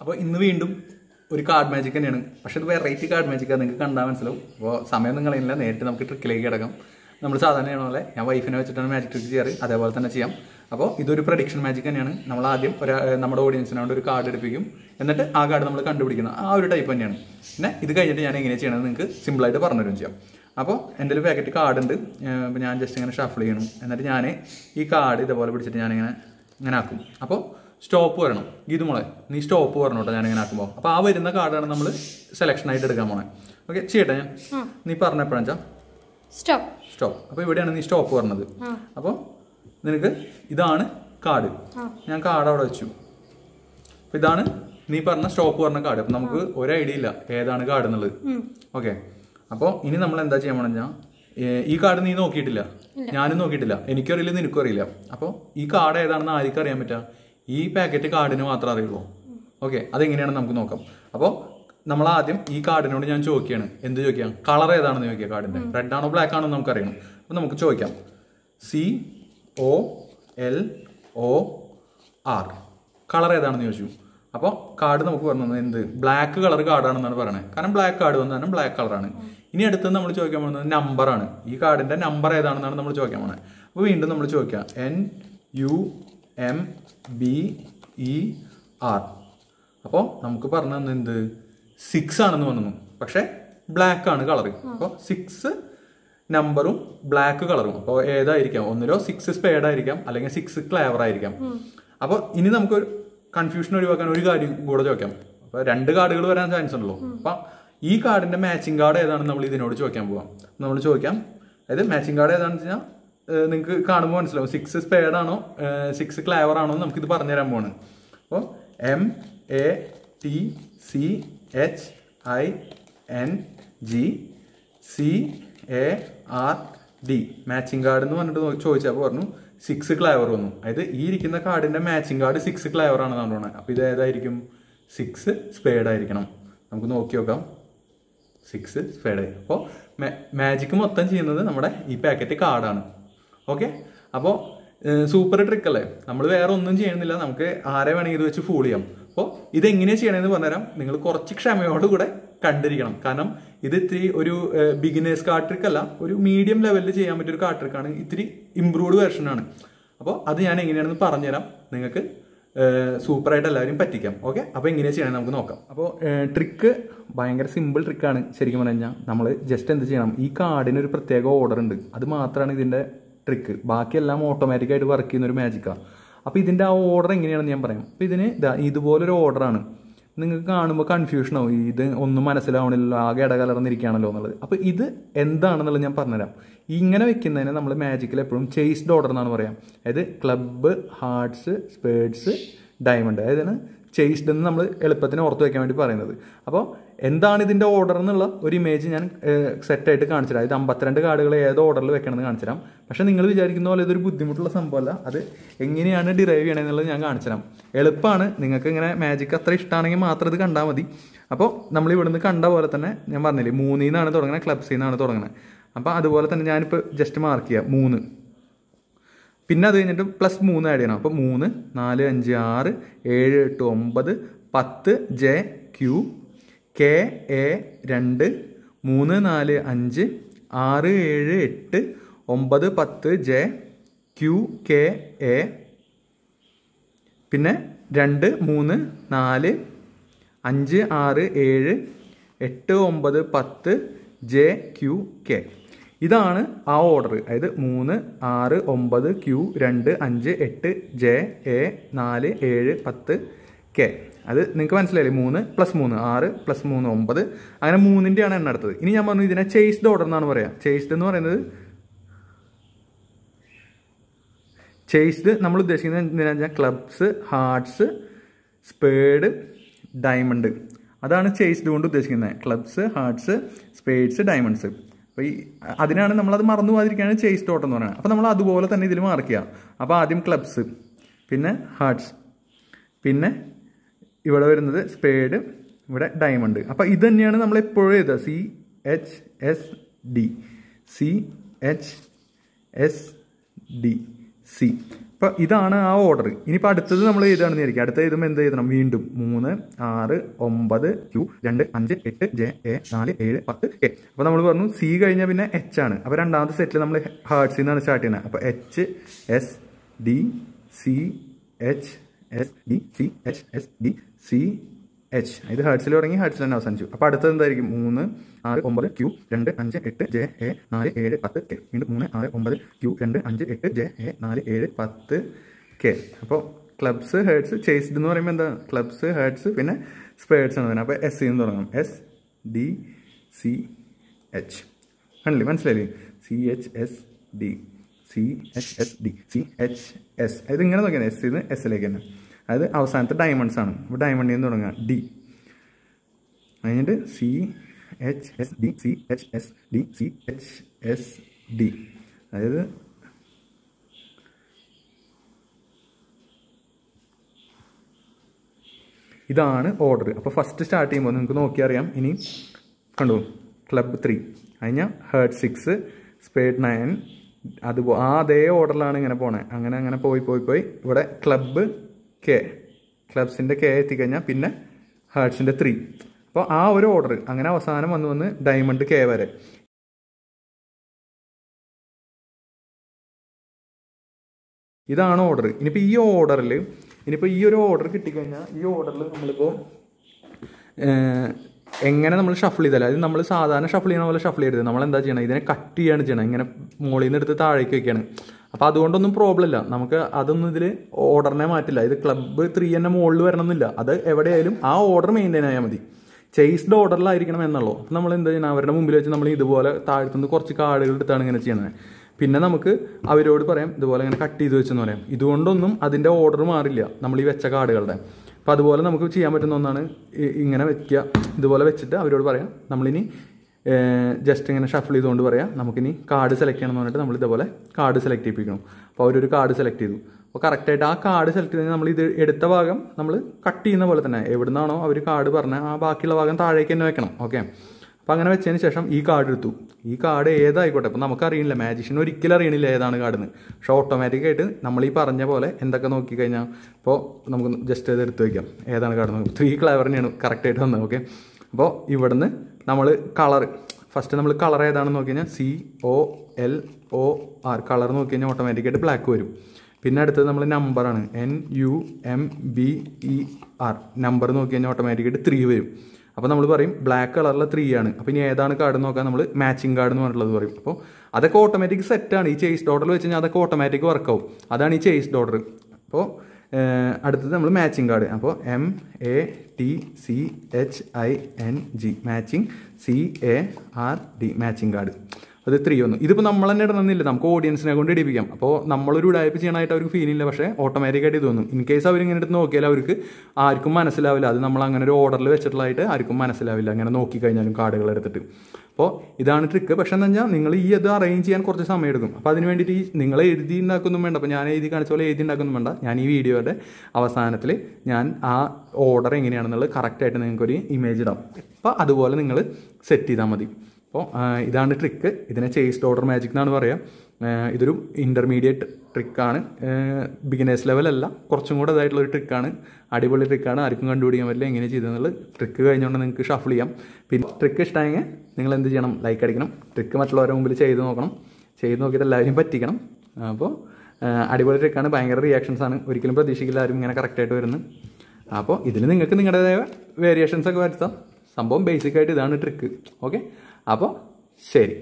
അപ്പോൾ ഇന്ന് വീണ്ടും ഒരു കാർഡ് മാജിക് തന്നെയാണ് പക്ഷെ ഇത് വെറൈറ്റി കാർഡ് മാജിക്കാണ് നിങ്ങൾക്ക് കണ്ടാൽ മനസ്സിലാവും അപ്പോൾ സമയം നിങ്ങളില്ല നേരിട്ട് നമുക്ക് ട്രിക്കിലേക്ക് കിടക്കാം നമ്മൾ സാധാരണ പോലെ ഞാൻ വൈഫിനെ വെച്ചിട്ടാണ് മാജിക് ട്രിക്ക് ചെയ്യാറ് അതേപോലെ തന്നെ ചെയ്യാം അപ്പോൾ ഇതൊരു പ്രഡിക്ഷൻ മാജിക് തന്നെയാണ് നമ്മൾ ആദ്യം ഒരു നമ്മുടെ ഓഡിയൻസിനോട് ഒരു കാർഡ് എടുപ്പിക്കും എന്നിട്ട് ആ കാർഡ് നമ്മൾ കണ്ടുപിടിക്കുന്ന ആ ഒരു ടൈപ്പ് തന്നെയാണ് പിന്നെ ഇത് കഴിഞ്ഞിട്ട് ഞാൻ എങ്ങനെ ചെയ്യണമെന്ന് നിങ്ങൾക്ക് സിമ്പിളായിട്ട് പറഞ്ഞുതരും ചെയ്യാം അപ്പോൾ എൻ്റെ ഒരു പാക്കറ്റ് കാർഡ് ഉണ്ട് ഞാൻ ജസ്റ്റ് ഇങ്ങനെ ഷഫിൾ ചെയ്യണം എന്നിട്ട് ഞാൻ ഈ കാർഡ് ഇതേപോലെ പിടിച്ചിട്ട് ഞാനിങ്ങനെ ഇങ്ങനെ ആക്കും അപ്പോൾ സ്റ്റോപ്പ് വരണം ഗീതുമോളെ നീ സ്റ്റോപ്പ് വരണം കേട്ടോ ഞാൻ ഇങ്ങനെ ആക്കുമ്പോൾ അപ്പോൾ ആ വരുന്ന കാർഡാണ് നമ്മൾ സെലക്ഷൻ ആയിട്ട് എടുക്കാൻ പോണേ ഓക്കെ ചെയ്യട്ടെ ഞാൻ നീ പറഞ്ഞപ്പോഴാ സ്റ്റോപ്പ് സ്റ്റോപ്പ് അപ്പോൾ ഇവിടെയാണ് നീ സ്റ്റോപ്പ് പറഞ്ഞത് അപ്പോൾ നിനക്ക് ഇതാണ് കാർഡ് ഞാൻ കാർഡ് അവിടെ വെച്ചു അപ്പോൾ ഇതാണ് നീ പറഞ്ഞ സ്റ്റോപ്പ് പറഞ്ഞ കാർഡ് അപ്പൊ നമുക്ക് ഒരു ഐഡിയ ഇല്ല ഏതാണ് കാർഡ് എന്നുള്ളത് ഓക്കെ അപ്പോൾ ഇനി നമ്മൾ എന്താ ചെയ്യാൻ പറഞ്ഞാൽ ഈ കാർഡ് നീ നോക്കിയിട്ടില്ല ഞാനും നോക്കിയിട്ടില്ല എനിക്കറിയില്ല നിനക്കും അറിയില്ല അപ്പോൾ ഈ കാർഡ് ഏതാണെന്ന് ആർക്കറിയാൻ പറ്റാ പറ്റുക ഈ പാക്കറ്റ് കാർഡിന് മാത്രമേ അറിയുള്ളൂ ഓക്കെ അതെങ്ങനെയാണ് നമുക്ക് നോക്കാം അപ്പോൾ നമ്മൾ ആദ്യം ഈ കാർഡിനോട് ഞാൻ ചോദിക്കുകയാണ് എന്ത് ചോദിക്കാം കളർ ഏതാണെന്ന് ചോദിക്കുക കാർഡിൻ്റെ റെഡ് ആണോ ബ്ലാക്ക് ആണോ എന്ന് അറിയണം അപ്പോൾ നമുക്ക് ചോദിക്കാം C O L O R colour ഏതാണെന്ന് ചോദിച്ചു അപ്പോൾ കാർഡ് നമുക്ക് പറഞ്ഞത് എന്ത് ബ്ലാക്ക് കളർ കാർഡാണെന്നാണ് പറയുന്നത് കാരണം ബ്ലാക്ക് കാർഡ് വന്നാലും ബ്ലാക്ക് കളറാണ് ഇനി അടുത്ത് നമ്മൾ ചോദിക്കാൻ പോകുന്നത് നമ്പറാണ് ഈ കാർഡിൻ്റെ നമ്പർ ഏതാണെന്നാണ് നമ്മൾ ചോദിക്കാൻ പോകുന്നത് അപ്പോൾ വീണ്ടും നമ്മൾ ചോദിക്കാം N U M B E e, R അപ്പോൾ നമുക്ക് പറഞ്ഞു തന്നെ എന്ത് സിക്സ് ആണെന്ന് പറഞ്ഞു പക്ഷേ ബ്ലാക്ക് ആണ് കളർ അപ്പോൾ സിക്സ് നമ്പറും ബ്ലാക്ക് കളറും അപ്പോൾ ഏതായിരിക്കാം ഒന്നിലോ സിക്സ് സ്പേഡ് ആയിരിക്കാം അല്ലെങ്കിൽ സിക്സ് ക്ലേവർ ആയിരിക്കാം അപ്പോൾ ഇനി നമുക്ക് ഒരു കൺഫ്യൂഷൻ ഒഴിവാക്കാൻ ഒരു കാര്യം കൂടെ ചോദിക്കാം അപ്പോൾ രണ്ട് കാർഡുകൾ വരാൻ ചാൻസ് ഉണ്ടല്ലോ അപ്പം ഈ കാർഡിന്റെ മാച്ചിങ് കാർഡ് ഏതാണെന്ന് നമ്മൾ ഇതിനോട് ചോദിക്കാൻ പോവാം നമ്മൾ ചോദിക്കാം അതായത് മാച്ചിങ് കാർഡ് ഏതാണെന്ന് വെച്ച് കഴിഞ്ഞാൽ നിങ്ങൾക്ക് കാണുമ്പോൾ മനസ്സിലാവും സിക്സ് സ്പേഡ് ആണോ സിക്സ് ക്ലാവർ ആണോ എന്ന് നമുക്കിത് പറഞ്ഞുതരാൻ പോവാണ് അപ്പോൾ M A T C H I N G C A R D matching card എന്ന് പറഞ്ഞിട്ട് ചോദിച്ചപ്പോൾ പറഞ്ഞു സിക്സ് ക്ലാവർ വന്നു അതായത് ഈ ഇരിക്കുന്ന കാർഡിൻ്റെ മാച്ചിങ് കാർഡ് സിക്സ് ക്ലാവർ ആണെന്ന് നമ്മൾ പറഞ്ഞത് അപ്പോൾ ഇത് ഏതായിരിക്കും സിക്സ് സ്പേഡ് ആയിരിക്കണം നമുക്ക് നോക്കി നോക്കാം സിക്സ് സ്പേഡ് അപ്പോൾ മാജിക്ക് മൊത്തം ചെയ്യുന്നത് നമ്മുടെ ഈ പാക്കറ്റ് കാർഡാണ് ഓക്കെ അപ്പോൾ സൂപ്പർ ട്രിക്ക് അല്ലേ നമ്മൾ വേറെ ഒന്നും ചെയ്യണമെന്നില്ല നമുക്ക് ആരെ വേണമെങ്കിൽ ഇത് വെച്ച് ഫൂൾ ചെയ്യാം അപ്പോൾ ഇതെങ്ങനെയാണ് ചെയ്യണമെന്ന് പറഞ്ഞുതരാം നിങ്ങൾ കുറച്ച് ക്ഷമയോടുകൂടെ കണ്ടിരിക്കണം കാരണം ഇത് ഇത്തിരി ഒരു ബിഗിനേഴ്സ് കാർഡ് ട്രിക്ക് അല്ല ഒരു മീഡിയം ലെവലിൽ ചെയ്യാൻ പറ്റിയൊരു കാർഡ് ട്രിക്കാണ് ഇത്തിരി ഇമ്പ്രൂവ്ഡ് വെർഷനാണ് അപ്പോൾ അത് ഞാൻ എങ്ങനെയാണെന്ന് പറഞ്ഞുതരാം നിങ്ങൾക്ക് സൂപ്പറായിട്ട് എല്ലാവരും പറ്റിക്കാം ഓക്കെ അപ്പോൾ എങ്ങനെ ചെയ്യണം നമുക്ക് നോക്കാം അപ്പോൾ ട്രിക്ക് ഭയങ്കര സിമ്പിൾ ട്രിക്കാണ് ശരിക്കും പറഞ്ഞു കഴിഞ്ഞാൽ നമ്മൾ ജസ്റ്റ് എന്ത് ചെയ്യണം ഈ കാർഡിന് ഒരു പ്രത്യേക ഓർഡർ ഉണ്ട് അത് മാത്രമാണ് ഇതിൻ്റെ ട്രിക്ക് ബാക്കിയെല്ലാം ഓട്ടോമാറ്റിക്കായിട്ട് വർക്ക് ചെയ്യുന്ന ഒരു മാജിക്കാണ് അപ്പോൾ ഇതിൻ്റെ ആ ഓർഡർ എങ്ങനെയാണെന്ന് ഞാൻ പറയാം അപ്പോൾ ഇതിന് ഇതുപോലൊരു ഓർഡറാണ് നിങ്ങൾക്ക് കാണുമ്പോൾ കൺഫ്യൂഷൻ ആവും ഇത് ഒന്നും മനസ്സിലാവണില്ലല്ലോ ആകെ ഇടകലർന്നിരിക്കുകയാണല്ലോ എന്നുള്ളത് അപ്പോൾ ഇത് എന്താണെന്നുള്ളത് ഞാൻ പറഞ്ഞുതരാം ഇങ്ങനെ വെക്കുന്നതിനെ നമ്മൾ മാജിക്കിൽ എപ്പോഴും ചേസ്ഡ് ഓർഡർ എന്നാണ് പറയാം അതായത് ക്ലബ്ബ് ഹാർട്സ് സ്പേഡ്സ് ഡയമണ്ട് അതായത് ചേസ്ഡ് എന്ന് നമ്മൾ എളുപ്പത്തിന് ഓർത്ത് വയ്ക്കാൻ വേണ്ടി പറയുന്നത് അപ്പോൾ എന്താണ് ഇതിൻ്റെ ഓർഡർ എന്നുള്ള ഒരു ഇമേജ് ഞാൻ സെറ്റായിട്ട് കാണിച്ചു തരാം ഇത് അമ്പത്തിരണ്ട് കാർഡുകൾ ഏത് ഓർഡറിൽ വെക്കണമെന്ന് കാണിച്ചു തരാം പക്ഷേ നിങ്ങൾ വിചാരിക്കുന്ന പോലെ ഇതൊരു ബുദ്ധിമുട്ടുള്ള സംഭവമല്ല അത് എങ്ങനെയാണ് ഡിറൈവ് ചെയ്യണമെന്നുള്ളത് ഞാൻ കാണിച്ചു തരാം എളുപ്പമാണ് നിങ്ങൾക്ക് ഇങ്ങനെ മാജിക് അത്ര ഇഷ്ടമാണെങ്കിൽ മാത്രം ഇത് കണ്ടാൽ മതി അപ്പോൾ നമ്മൾ ഇവിടുന്ന് കണ്ട പോലെ തന്നെ ഞാൻ പറഞ്ഞില്ലേ മൂന്നിൽ നിന്നാണ് തുടങ്ങുന്നത് ക്ലബ്സിൽ നിന്നാണ് തുടങ്ങുന്നത് അപ്പോൾ അതുപോലെ തന്നെ ഞാനിപ്പോൾ ജസ്റ്റ് മാർക്ക് ചെയ്യാം മൂന്ന് പിന്നെ അത് കഴിഞ്ഞിട്ട് പ്ലസ് മൂന്ന് ആഡ് ചെയ്യണം അപ്പോൾ മൂന്ന് നാല് അഞ്ച് ആറ് ഏഴ് എട്ട് ഒമ്പത് പത്ത് ജെ ക്യു കെ എ രണ്ട് മൂന്ന് നാല് അഞ്ച് ആറ് ഏഴ് എട്ട് ഒമ്പത് പത്ത് ജെ ക്യു കെ എ പിന്നെ രണ്ട് മൂന്ന് നാല് അഞ്ച് ആറ് ഏഴ് എട്ട് ഒമ്പത് പത്ത് ജെ ക്യു കെ ഇതാണ് ആ ഓർഡർ അതായത് മൂന്ന് ആറ് ഒമ്പത് ക്യു രണ്ട് അഞ്ച് എട്ട് ജെ എ നാല് ഏഴ് പത്ത് കെ അത് നിങ്ങൾക്ക് മനസ്സിലായില്ലേ മൂന്ന് പ്ലസ് മൂന്ന് ആറ് പ്ലസ് മൂന്ന് ഒമ്പത് അങ്ങനെ മൂന്നിൻ്റെയാണ് എണ്ണ അടുത്തത് ഇനി ഞാൻ പറഞ്ഞു ഇതിനെ ചേസ്ഡ് ഓർഡർ എന്നാണ് പറയുക ചേസ്ഡ് എന്ന് പറയുന്നത് ചേസ്ഡ് നമ്മൾ ഉദ്ദേശിക്കുന്നത് എന്തിനാണെന്ന് വെച്ചാൽ ക്ലബ്സ് ഹാർട്സ് സ്പേഡ് ഡയമണ്ട് അതാണ് ചേസ്ഡ് കൊണ്ട് ഉദ്ദേശിക്കുന്നത് ക്ലബ്സ് ഹാർട്സ് സ്പേഡ്സ് ഡയമണ്ട്സ് അപ്പോൾ ഈ അതിനാണ് നമ്മളത് മറന്നു പോകാതിരിക്കുകയാണ് ചേസ് ഡോട്ട് എന്ന് പറയുന്നത് അപ്പോൾ നമ്മൾ അതുപോലെ തന്നെ ഇതിൽ മാർക്ക് ചെയ്യാം അപ്പോൾ ആദ്യം ക്ലബ്സ് പിന്നെ ഹാർട്ട്സ് പിന്നെ ഇവിടെ വരുന്നത് സ്പേഡ് ഇവിടെ ഡയമണ്ട് അപ്പോൾ ഇത് തന്നെയാണ് നമ്മൾ എപ്പോഴും എഴുതുക C H S D C H S D C അപ്പോൾ ഇതാണ് ആ ഓർഡർ ഇനിയിപ്പോൾ അടുത്തത് നമ്മൾ എഴുതാണെന്ന് വിചാരിക്കും അടുത്ത എഴുതുമ്പോൾ എന്ത് എഴുതണം വീണ്ടും മൂന്ന് ആറ് ഒമ്പത് ക്യു രണ്ട് അഞ്ച് എട്ട് ജെ എ നാല് ഏഴ് പത്ത് എ അപ്പോൾ നമ്മൾ പറഞ്ഞു സി കഴിഞ്ഞാൽ പിന്നെ എച്ച് ആണ് അപ്പോൾ രണ്ടാമത്തെ സെറ്റിൽ നമ്മൾ ഹാർട്ട്സിൽ നിന്നാണ് സ്റ്റാർട്ട് ചെയ്യുന്നത് അപ്പോൾ H S D C H S D C H S D C H ഇത് ഹേർട്സിൽ തുടങ്ങി ഹേർട്സിൽ തന്നെ അവസാനിച്ചു അപ്പോൾ അടുത്തത് എന്തായിരിക്കും മൂന്ന് ആറ് ഒമ്പത് ക്യൂ രണ്ട് അഞ്ച് എട്ട് ജെ എ നാല് ഏഴ് പത്ത് കെ വീണ്ടും മൂന്ന് ആറ് ഒമ്പത് ക്യൂ രണ്ട് അഞ്ച് എട്ട് ജെ എ നാല് ഏഴ് പത്ത് കെ അപ്പോൾ ക്ലബ്സ് ഹേർട്സ് ചേസ്ഡ് എന്ന് പറയുമ്പോൾ എന്താ ക്ലബ്സ് ഹേർട്സ് പിന്നെ സ്പേർട്സ് ആണ് പറയുന്നത് അപ്പോൾ എസ് സി എന്ന് തുടങ്ങും എസ് ഡി സി എച്ച് ആണല്ലേ മനസ്സിലായില്ലേ C H S D C H S D C H S ഇങ്ങനെ നോക്കിയാണ് എസ് സിന്ന് എസ് എസിലേക്ക് തന്നെ അതായത് അവസാനത്തെ ഡയമണ്ട്സ് ആണ് അപ്പോൾ ഡയമണ്ടിൽ നിന്ന് തുടങ്ങുക ഡി കഴിഞ്ഞിട്ട് C H S D C H S D C H S D അതായത് ഇതാണ് ഓർഡർ അപ്പോൾ ഫസ്റ്റ് സ്റ്റാർട്ട് ചെയ്യുമ്പോൾ നിങ്ങൾക്ക് നോക്കിയറിയാം ഇനി കണ്ടു ക്ലബ് ത്രീ കഴിഞ്ഞാൽ ഹേർട്ട് സിക്സ് സ്പേഡ് നയൻ അതുപോലെ ആ അതേ ഓർഡറിലാണ് ഇങ്ങനെ പോണേ അങ്ങനെ അങ്ങനെ പോയി പോയി പോയി ഇവിടെ ക്ലബ് കെ ക്ലബ്സിൻ്റെ കെ എത്തിക്കഴിഞ്ഞാൽ പിന്നെ ഹേർട്സിൻ്റെ ത്രീ അപ്പോൾ ആ ഒരു ഓർഡർ അങ്ങനെ അവസാനം വന്ന് വന്ന് ഡയമണ്ട് കെ വരെ ഇതാണ് ഓർഡർ ഇനിയിപ്പോൾ ഈ ഓർഡറിൽ ഇനിയിപ്പോൾ ഈ ഒരു ഓർഡർ കിട്ടിക്കഴിഞ്ഞാൽ ഈ ഓർഡറിൽ നമ്മളിപ്പോൾ എങ്ങനെ നമ്മൾ ഷഫിൾ ചെയ്താലും അതായത് നമ്മൾ സാധാരണ ഷഫിൾ ചെയ്യണ പോലെ ഷഫിൾ ചെയ്യരുത് നമ്മൾ എന്താ ചെയ്യണം ഇതിനെ കട്ട് ചെയ്യാണ് ചെയ്യണം ഇങ്ങനെ മുകളിൽ നിന്ന് എടുത്ത് താഴേക്ക് വയ്ക്കുകയാണ് അപ്പോൾ അതുകൊണ്ടൊന്നും പ്രോബ്ലം ഇല്ല നമുക്ക് അതൊന്നും ഇതിൽ ഓർഡറിനെ മാറ്റില്ല ഇത് ക്ലബ്ബ് ത്രീ എൻ്റെ മുകളിൽ വരണമെന്നില്ല അത് എവിടെയായാലും ആ ഓർഡർ മെയിൻറ്റെയിൻ ആയാൽ മതി ചേസ്ഡ് ഓർഡറിലായിരിക്കണം എന്നുള്ളൂ അപ്പോൾ നമ്മൾ എന്താ ചെയ്യുന്നത് അവരുടെ മുമ്പിൽ വെച്ച് നമ്മൾ ഇതുപോലെ താഴ്ത്തുന്നത് കുറച്ച് കാർഡുകൾ എടുത്താണ് ഇങ്ങനെ ചെയ്യുന്നത് പിന്നെ നമുക്ക് അവരോട് പറയാം ഇതുപോലെ ഇങ്ങനെ കട്ട് ചെയ്ത് വെച്ചെന്ന് പറയാം ഇതുകൊണ്ടൊന്നും അതിൻ്റെ ഓർഡർ മാറില്ല നമ്മൾ ഈ വെച്ച കാർഡുകളുടെ അപ്പോൾ അതുപോലെ നമുക്ക് ചെയ്യാൻ പറ്റുന്ന ഒന്നാണ് ഇങ്ങനെ വെക്കുക ഇതുപോലെ വെച്ചിട്ട് അവരോട് പറയാം നമ്മളിനി ജസ്റ്റ് ഇങ്ങനെ ഷഫിൾ ചെയ്തുകൊണ്ട് പറയാം നമുക്കിനി കാർഡ് സെലക്ട് ചെയ്യണം എന്ന് പറഞ്ഞിട്ട് നമ്മൾ ഇതേപോലെ കാർഡ് സെലക്ട് ചെയ്യിപ്പിക്കണം അപ്പോൾ അവരൊരു കാർഡ് സെലക്ട് ചെയ്തു അപ്പോൾ കറക്റ്റായിട്ട് ആ കാർഡ് സെലക്ട് ചെയ്ത് നമ്മൾ ഇത് എടുത്ത ഭാഗം നമ്മൾ കട്ട് ചെയ്യുന്ന പോലെ തന്നെ എവിടുന്നാണോ അവർ കാർഡ് പറഞ്ഞ ആ ബാക്കിയുള്ള ഭാഗം താഴേക്ക് തന്നെ വെക്കണം ഓക്കെ അപ്പോൾ അങ്ങനെ വെച്ചതിന് ശേഷം ഈ കാർഡ് എടുത്തു ഈ കാർഡ് ഏതായിക്കോട്ടെ അപ്പോൾ നമുക്കറിയില്ല മാജിഷ്യൻ ഒരിക്കലും അറിയണില്ല ഏതാണ് കാർഡെന്ന് പക്ഷെ ഓട്ടോമാറ്റിക്കായിട്ട് നമ്മൾ ഈ പറഞ്ഞ പോലെ എന്തൊക്കെ നോക്കിക്കഴിഞ്ഞാൽ ഇപ്പോൾ നമുക്ക് ജസ്റ്റ് ഇത് എടുത്ത് വയ്ക്കാം ഏതാണ് കാർഡ് നോക്കും ത്രീ ക്ലവറിനെയാണ് കറക്റ്റായിട്ട് വന്നത് ഓക്കെ അപ്പോൾ ഇവിടുന്ന് നമ്മൾ കളർ ഫസ്റ്റ് നമ്മൾ കളർ ഏതാണെന്ന് നോക്കി കഴിഞ്ഞാൽ C O L O R colour നോക്കി കഴിഞ്ഞാൽ ഓട്ടോമാറ്റിക്കായിട്ട് ബ്ലാക്ക് വരും പിന്നെ അടുത്തത് നമ്മൾ നമ്പറാണ് N U M B E R number നോക്കി കഴിഞ്ഞാൽ ഓട്ടോമാറ്റിക്കായിട്ട് ത്രീ വരും അപ്പോൾ നമ്മൾ പറയും ബ്ലാക്ക് കളറിലെ ത്രീ ആണ് അപ്പോൾ ഇനി ഏതാണ് കാർഡ് നോക്കാൻ നമ്മൾ മാച്ചിങ് കാർഡ് എന്ന് പറഞ്ഞിട്ടുള്ളത് പറയും അപ്പോൾ അതൊക്കെ ഓട്ടോമാറ്റിക് സെറ്റാണ് ഈ ചേസ് ഡോട്ടറിൽ വെച്ച് കഴിഞ്ഞാൽ അതൊക്കെ ഓട്ടോമാറ്റിക് വർക്കാവും അതാണ് ഈ ചേസ് ഡോട്ടർ അപ്പോൾ അടുത്തത് നമ്മൾ മാച്ചിങ് കാർഡ് അപ്പോൾ M A T C H I N G matching C A R D matching card അത് ത്രീ ഒന്നും ഇതിപ്പോൾ നമ്മൾ തന്നെ ഇടണമെന്നില്ല നമുക്ക് ഓഡിയൻസിനെ കൊണ്ട് ഇടിപ്പിക്കാം അപ്പോൾ നമ്മളൊരു ഉടായ്പ ചെയ്യാനായിട്ട് അവർക്ക് ഫീൽ ഇല്ല പക്ഷേ ഓട്ടോമാറ്റിക്കായിട്ട് ഇത് തോന്നും ഇൻ കേസ് അവരിങ്ങനെ എടുത്ത് നോക്കിയാൽ അവർക്ക് ആർക്കും മനസ്സിലാവില്ല അത് നമ്മൾ അങ്ങനെ ഒരു ഓർഡറിൽ വെച്ചിട്ടുള്ളതായിട്ട് ആർക്കും മനസ്സിലാവില്ല അങ്ങനെ നോക്കി കഴിഞ്ഞാലും കാർഡുകൾ എടുത്തിട്ട് അപ്പോൾ ഇതാണ് ട്രിക്ക് പക്ഷേ എന്ന് പറഞ്ഞാൽ നിങ്ങൾ ഈ അത് അറേഞ്ച് ചെയ്യാൻ കുറച്ച് സമയം എടുക്കും അപ്പോൾ അതിന് വേണ്ടിയിട്ട് ഈ നിങ്ങൾ എഴുതി ഉണ്ടാക്കുന്നു വേണ്ട അപ്പോൾ ഞാൻ എഴുതി കാണിച്ച പോലെ എഴുതി ഉണ്ടാക്കുന്നു വേണ്ട ഞാൻ ഈ വീഡിയോയുടെ അവസാനത്തിൽ ഞാൻ ആ ഓർഡർ എങ്ങനെയാണെന്നുള്ളത് കറക്റ്റായിട്ട് നിങ്ങൾക്കൊരു ഇമേജ് ഇടാം അപ്പോൾ അതുപോലെ നിങ്ങൾ സെറ്റ് ചെയ്താൽ മതി അപ്പോൾ ഇതാണ് ട്രിക്ക് ഇതിനെ ചേസ്ഡ് ഓർഡർ മാജിക് എന്നാണ് പറയുക ഇതൊരു ഇൻ്റർമീഡിയറ്റ് ട്രിക്കാണ് ബിഗിനേഴ്സ് ലെവലല്ല കുറച്ചും കൂടെ ഒരു ട്രിക്കാണ് അടിപൊളി ട്രിക്കാണ് ആർക്കും കണ്ടുപിടിക്കാൻ പറ്റില്ല എങ്ങനെ ചെയ്തെന്നുള്ള ട്രിക്ക് കഴിഞ്ഞുകൊണ്ട് നിങ്ങൾക്ക് ഷഫിൾ ചെയ്യാം പിന്നെ ട്രിക്ക് ഇഷ്ടമായെങ്കിൽ നിങ്ങൾ എന്ത് ചെയ്യണം ലൈക്ക് അടിക്കണം ട്രിക്ക് മറ്റുള്ളവരുടെ മുമ്പിൽ ചെയ്ത് നോക്കണം ചെയ്ത് നോക്കിയിട്ട് എല്ലാവരും പറ്റിക്കണം അപ്പോൾ അടിപൊളി ട്രിക്കാണ് ഭയങ്കര റിയാക്ഷൻസ് ആണ് ഒരിക്കലും പ്രതീക്ഷിക്കില്ല ആരും ഇങ്ങനെ കറക്റ്റായിട്ട് വരുന്നത് അപ്പോൾ ഇതിൽ നിങ്ങൾക്ക് നിങ്ങളുടേതായ വേരിയേഷൻസ് ഒക്കെ വരുത്താം സംഭവം ബേസിക് ആയിട്ട് ഇതാണ് ട്രിക്ക് ഓക്കെ അപ്പോൾ ശരി